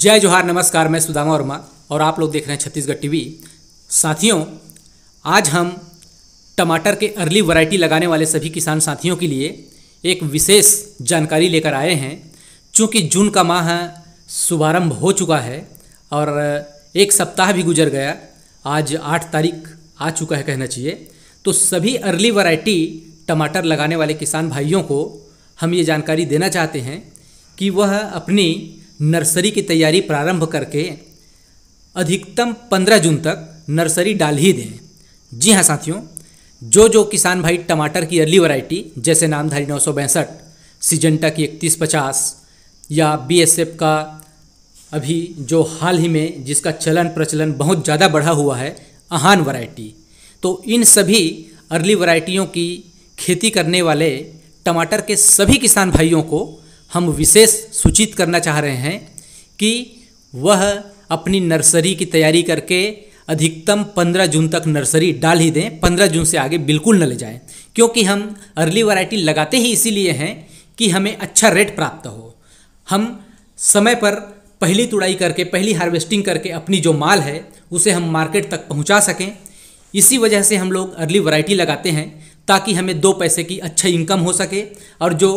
जय जोहार नमस्कार मैं सुदामा वर्मा और आप लोग देख रहे हैं छत्तीसगढ़ टीवी साथियों आज हम टमाटर के अर्ली वैरायटी लगाने वाले सभी किसान साथियों के लिए एक विशेष जानकारी लेकर आए हैं चूँकि जून का माह शुभारंभ हो चुका है और एक सप्ताह भी गुजर गया आज आठ तारीख आ चुका है कहना चाहिए तो सभी अर्ली वैरायटी टमाटर लगाने वाले किसान भाइयों को हम ये जानकारी देना चाहते हैं कि वह अपनी नर्सरी की तैयारी प्रारंभ करके अधिकतम 15 जून तक नर्सरी डाल ही दें जी हाँ साथियों जो जो किसान भाई टमाटर की अर्ली वैरायटी जैसे नामधारी नौ सौ पैंसठ सिजेंटा की इकतीस पचास या बीएसएफ का अभी जो हाल ही में जिसका चलन प्रचलन बहुत ज़्यादा बढ़ा हुआ है अहान वैरायटी तो इन सभी अर्ली वैरायटियों की खेती करने वाले टमाटर के सभी किसान भाइयों को हम विशेष सूचित करना चाह रहे हैं कि वह अपनी नर्सरी की तैयारी करके अधिकतम 15 जून तक नर्सरी डाल ही दें 15 जून से आगे बिल्कुल न ले जाएं क्योंकि हम अर्ली वैरायटी लगाते ही इसीलिए हैं कि हमें अच्छा रेट प्राप्त हो हम समय पर पहली तुड़ाई करके पहली हार्वेस्टिंग करके अपनी जो माल है उसे हम मार्केट तक पहुंचा सकें इसी वजह से हम लोग अर्ली वैरायटी लगाते हैं ताकि हमें दो पैसे की अच्छा इनकम हो सके और जो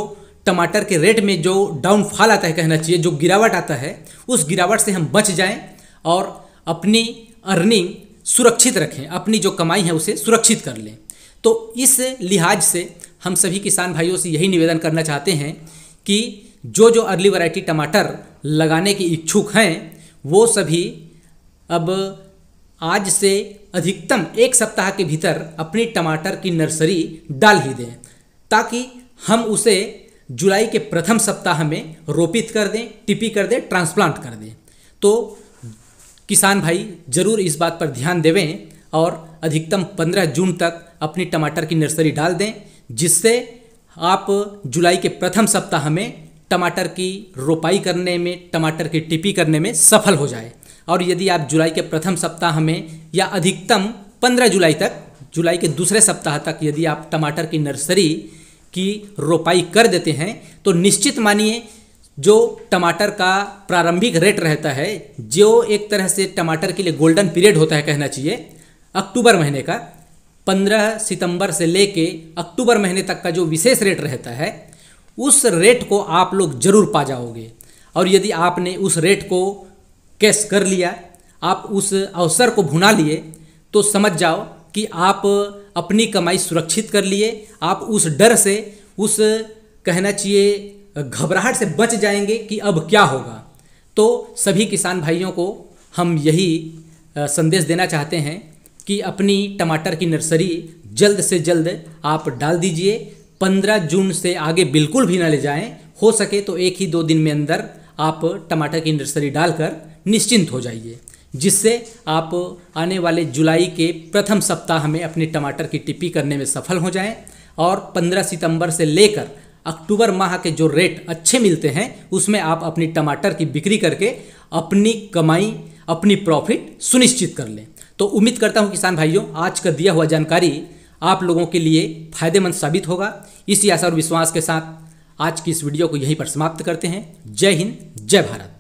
टमाटर के रेट में जो डाउनफॉल आता है कहना चाहिए जो गिरावट आता है उस गिरावट से हम बच जाएं और अपनी अर्निंग सुरक्षित रखें अपनी जो कमाई है उसे सुरक्षित कर लें तो इस लिहाज से हम सभी किसान भाइयों से यही निवेदन करना चाहते हैं कि जो जो अर्ली वैरायटी टमाटर लगाने के इच्छुक हैं वो सभी अब आज से अधिकतम एक सप्ताह के भीतर अपनी टमाटर की नर्सरी डाल ही दें ताकि हम उसे जुलाई के प्रथम सप्ताह में रोपित कर दें टिपी कर दें ट्रांसप्लांट कर दें तो किसान भाई ज़रूर इस बात पर ध्यान देवें और अधिकतम 15 जून तक अपनी टमाटर की नर्सरी डाल दें जिससे आप जुलाई के प्रथम सप्ताह में टमाटर की रोपाई करने में टमाटर की टिपी करने में सफल हो जाए और यदि आप जुलाई के प्रथम सप्ताह में या अधिकतम 15 जुलाई तक जुलाई के दूसरे सप्ताह तक यदि आप टमाटर की नर्सरी की रोपाई कर देते हैं तो निश्चित मानिए जो टमाटर का प्रारंभिक रेट रहता है जो एक तरह से टमाटर के लिए गोल्डन पीरियड होता है कहना चाहिए अक्टूबर महीने का 15 सितंबर से लेके अक्टूबर महीने तक का जो विशेष रेट रहता है उस रेट को आप लोग जरूर पा जाओगे और यदि आपने उस रेट को कैश कर लिया आप उस अवसर को भुना लिए तो समझ जाओ कि आप अपनी कमाई सुरक्षित कर लिए आप उस डर से उस कहना चाहिए घबराहट से बच जाएंगे कि अब क्या होगा तो सभी किसान भाइयों को हम यही संदेश देना चाहते हैं कि अपनी टमाटर की नर्सरी जल्द से जल्द आप डाल दीजिए पंद्रह जून से आगे बिल्कुल भी ना ले जाएं हो सके तो एक ही दो दिन में अंदर आप टमाटर की नर्सरी डालकर निश्चिंत हो जाइए जिससे आप आने वाले जुलाई के प्रथम सप्ताह में अपने टमाटर की टिप्पी करने में सफल हो जाएं और 15 सितंबर से लेकर अक्टूबर माह के जो रेट अच्छे मिलते हैं उसमें आप अपनी टमाटर की बिक्री करके अपनी कमाई अपनी प्रॉफिट सुनिश्चित कर लें तो उम्मीद करता हूँ किसान भाइयों आज का दिया हुआ जानकारी आप लोगों के लिए फायदेमंद साबित होगा इसी आशा और विश्वास के साथ आज की इस वीडियो को यहीं पर समाप्त करते हैं जय हिंद जय भारत